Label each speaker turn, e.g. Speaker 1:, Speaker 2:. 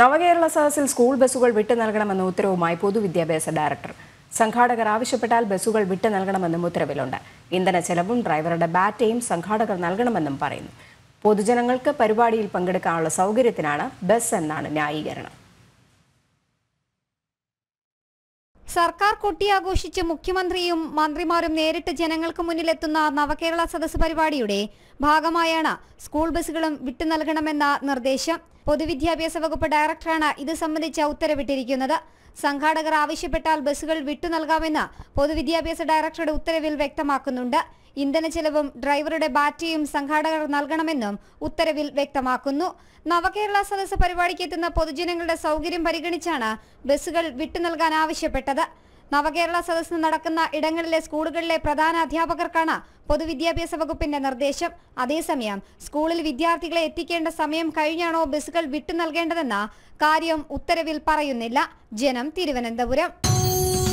Speaker 1: നവകേരള സദസ്സിൽ സ്കൂൾ ബസ്സുകൾ വിട്ടു നൽകണമെന്ന ഉത്തരവുമായി പൊതുവിദ്യാഭ്യാസ ഡയറക്ടർ സംഘാടകർ ആവശ്യപ്പെട്ടാൽ ബസ്സുകൾ വിട്ടു നൽകണമെന്നും ഉത്തരവിലുണ്ട് ഇന്ധന ചെലവും ഡ്രൈവറുടെ ബാറ്റയും സംഘാടകർ നൽകണമെന്നും പറയുന്നു പൊതുജനങ്ങൾക്ക് പരിപാടിയിൽ പങ്കെടുക്കാനുള്ള സൗകര്യത്തിനാണ് ബസ് എന്നാണ് ന്യായീകരണം സർക്കാർ
Speaker 2: കൊട്ടിയാഘോഷിച്ച് മുഖ്യമന്ത്രിയും മന്ത്രിമാരും നേരിട്ട് ജനങ്ങൾക്ക് മുന്നിലെത്തുന്ന നവകേരള സദസ് പരിപാടിയുടെ ഭാഗമായാണ് സ്കൂൾ ബസ്സുകളും വിട്ടു നൽകണമെന്ന നിർദ്ദേശം പൊതുവിദ്യാഭ്യാസ വകുപ്പ് ഡയറക്ടറാണ് ഇത് സംബന്ധിച്ച ഉത്തരവിട്ടിരിക്കുന്നത് സംഘാടകർ ആവശ്യപ്പെട്ടാൽ ബസ്സുകൾ വിട്ടു നൽകാമെന്ന് പൊതുവിദ്യാഭ്യാസ ഡയറക്ടറുടെ ഉത്തരവിൽ വ്യക്തമാക്കുന്നുണ്ട് ഇന്ധനച്ചെലവും ഡ്രൈവറുടെ ബാറ്ററിയും സംഘാടകർ നൽകണമെന്നും ഉത്തരവിൽ വ്യക്തമാക്കുന്നു നവകേരള സദസ് പരിപാടിക്ക് എത്തുന്ന പൊതുജനങ്ങളുടെ സൗകര്യം പരിഗണിച്ചാണ് ബസ്സുകൾ വിട്ടു നൽകാൻ ആവശ്യപ്പെട്ടത് നവകേരള സദസ് നടക്കുന്ന ഇടങ്ങളിലെ സ്കൂളുകളിലെ പ്രധാന അധ്യാപകർക്കാണ് പൊതുവിദ്യാഭ്യാസ വകുപ്പിന്റെ നിർദ്ദേശം അതേസമയം സ്കൂളിൽ വിദ്യാർത്ഥികളെ എത്തിക്കേണ്ട സമയം കഴിഞ്ഞാണോ ബസ്സുകൾ വിട്ടു നൽകേണ്ടതെന്ന കാര്യം ഉത്തരവിൽ പറയുന്നില്ല ജനം തിരുവനന്തപുരം